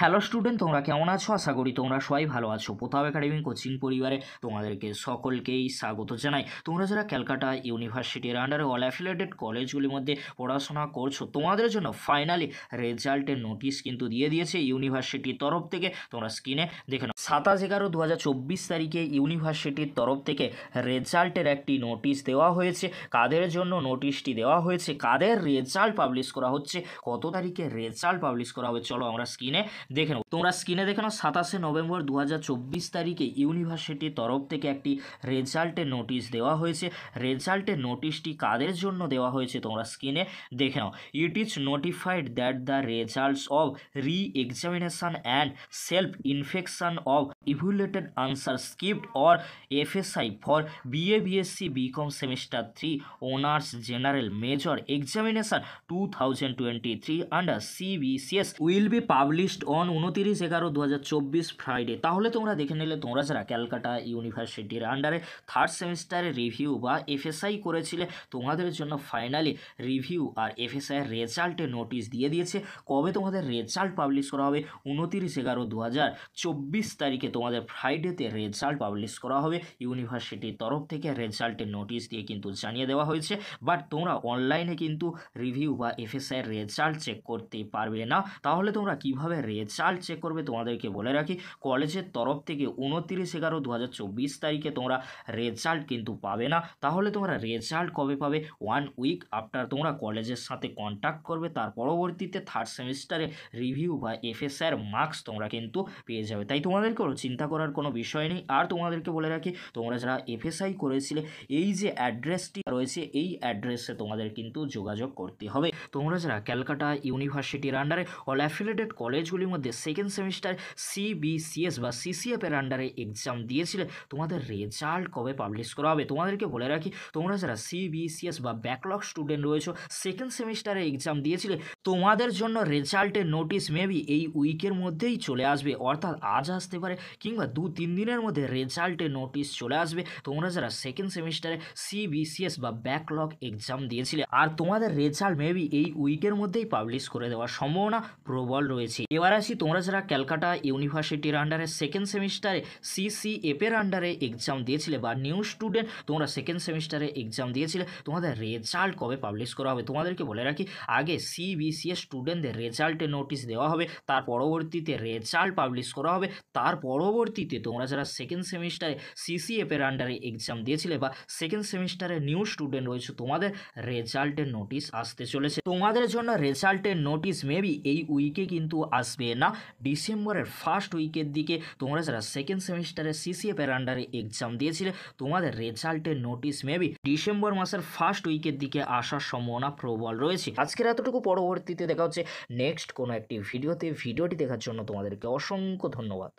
hello student তোমরা কেমন আছো আশা করি তোমরা সবাই ভালো আছো প্রতাপ একাডেমি কোচিং পরিবারে তোমাদেরকে সকলকেই স্বাগত জানাই তোমরা যারা ক্যালকাটা ইউনিভার্সিটির আন্ডারে অল অ্যাফিলেটেড কলেজগুলির মধ্যে পড়াশোনা করছো তোমাদের জন্য ফাইনালি রেজাল্টের নোটিশ কিন্তু দিয়ে দিয়েছে ইউনিভার্সিটির তরফ থেকে তোমরা স্ক্রিনে দেখে নাও সাতাশ এগারো দু তারিখে ইউনিভার্সিটির তরফ থেকে রেজাল্টের একটি নোটিশ দেওয়া হয়েছে কাদের জন্য নোটিশটি দেওয়া হয়েছে কাদের রেজাল্ট পাবলিশ করা হচ্ছে কত তারিখে রেজাল্ট পাবলিশ করা হবে চলো আমরা স্ক্রিনে দেখে নাও তোমরা স্ক্রিনে দেখে নাও সাতাশে নভেম্বর দু তারিখে ইউনিভার্সিটির তরফ থেকে একটি রেজাল্টের নোটিশ দেওয়া হয়েছে রেজাল্টের নোটিশটি কাদের জন্য দেওয়া হয়েছে তোমরা স্ক্রিনে দেখে নাও it is notified that the results of re examination and self infection of evaluated answer script or FSI for BA BSc BCom semester three honours general major examination two thousand twenty three under CBCS will be published on on উনতিরিশ এগারো দু Friday তাহলে তোমরা দেখে নিলে তোমরা যারা ক্যালকাটা ইউনিভার্সিটির আন্ডারে থার্ড সেমিস্টারে রিভিউ বা এফএসআই করেছিলে তোমাদের জন্য ফাইনালি রিভিউ আর এফএসআইয়ের রেজাল্টে নোটিশ দিয়ে দিয়েছে কবে তোমাদের রেজাল্ট পাবলিশ করা হবে উনতিরিশ এগারো দু তারিখে তোমাদের ফ্রাইডেতে রেজাল্ট পাবলিশ করা হবে ইউনিভার্সিটির তরফ থেকে রেজাল্টের নোটিশ দিয়ে কিন্তু জানিয়ে দেওয়া হয়েছে বাট তোমরা অনলাইনে কিন্তু রিভিউ বা এফএসআইয়ের রেজাল্ট চেক করতে পারবে না তাহলে তোমরা কিভাবে রেজাল্ট রেজাল্ট চেক করবে তোমাদেরকে বলে রাখি কলেজের তরফ থেকে উনত্রিশ এগারো দু তারিখে তোমরা রেজাল্ট কিন্তু পাবে না তাহলে তোমরা রেজাল্ট কবে পাবে ওয়ান উইক আফটার তোমরা কলেজের সাথে কন্ট্যাক্ট করবে তার পরবর্তীতে থার্ড সেমিস্টারে রিভিউ বা এফএসআর মার্কস তোমরা কিন্তু পেয়ে যাবে তাই তোমাদেরকেও চিন্তা করার কোনো বিষয় নেই আর তোমাদেরকে বলে রাখি তোমরা যারা এফএসআই করেছিলে এই যে অ্যাড্রেসটি রয়েছে এই অ্যাড্রেসে তোমাদের কিন্তু যোগাযোগ করতে হবে তোমরা যারা ক্যালকাটা ইউনিভার্সিটির আন্ডারে অল অ্যাফিলেটেড কলেজগুলির মধ্যে মধ্যে সেকেন্ড সেমিস্টার সিবিসিএস বা সিসিএফের আন্ডারে এক্সাম দিয়েছিলে তোমাদের রেজাল্ট কবে পাবলিশ করা হবে তোমাদেরকে বলে রাখি তোমরা যারা সিবিসিএস বা ব্যাকলগ স্টুডেন্ট রয়েছো সেকেন্ড সেমিস্টারে এক্সাম দিয়েছিলে তোমাদের জন্য রেজাল্টের নোটিস মেবি এই উইকের মধ্যেই চলে আসবে অর্থাৎ আজ আসতে পারে কিংবা দু তিন দিনের মধ্যে রেজাল্টের নোটিস চলে আসবে তোমরা যারা সেকেন্ড সেমিস্টারে সিবিসিএস বা ব্যাকলগ এক্সাম দিয়েছিলে আর তোমাদের রেজাল্ট মেবি এই উইকের মধ্যেই পাবলিশ করে দেওয়ার সম্ভাবনা প্রবল রয়েছে এবারে আসি তোমরা যারা ক্যালকাটা ইউনিভার্সিটির আন্ডারে সেকেন্ড সেমিস্টারে সিসিএফের আন্ডারে এক্সাম দিয়েছিলে বা নিউ স্টুডেন্ট তোমরা সেকেন্ড সেমিস্টারে এক্সাম দিয়েছিলে তোমাদের রেজাল্ট কবে পাবলিশ করা হবে তোমাদেরকে বলে রাখি আগে সিবিসিএস স্টুডেন্টদের রেজাল্টের নোটিশ দেওয়া হবে তার পরবর্তীতে রেজাল্ট পাবলিশ করা হবে তার পরবর্তীতে তোমরা যারা সেকেন্ড সেমিস্টারে সিসিএফের আন্ডারে এক্সাম দিয়েছিলে বা সেকেন্ড সেমিস্টারে নিউ স্টুডেন্ট রয়েছে তোমাদের রেজাল্টের নোটিশ আসতে চলেছে তোমাদের জন্য রেজাল্টের নোটিশ মেবি এই উইকে কিন্তু আসবে নিয়ে না ডিসেম্বরের ফার্স্ট উইকের দিকে তোমরা যারা সেকেন্ড সেমিস্টারে সিসিএ আন্ডারে এক্সাম দিয়েছিলে তোমাদের রেজাল্টের নোটিস মেবি ডিসেম্বর মাসের ফার্স্ট উইকের দিকে আসার সম্ভাবনা প্রবল রয়েছে আজকের এতটুকু পরবর্তীতে দেখা হচ্ছে নেক্সট কোনো একটি ভিডিওতে ভিডিওটি দেখার জন্য তোমাদেরকে অসংখ্য ধন্যবাদ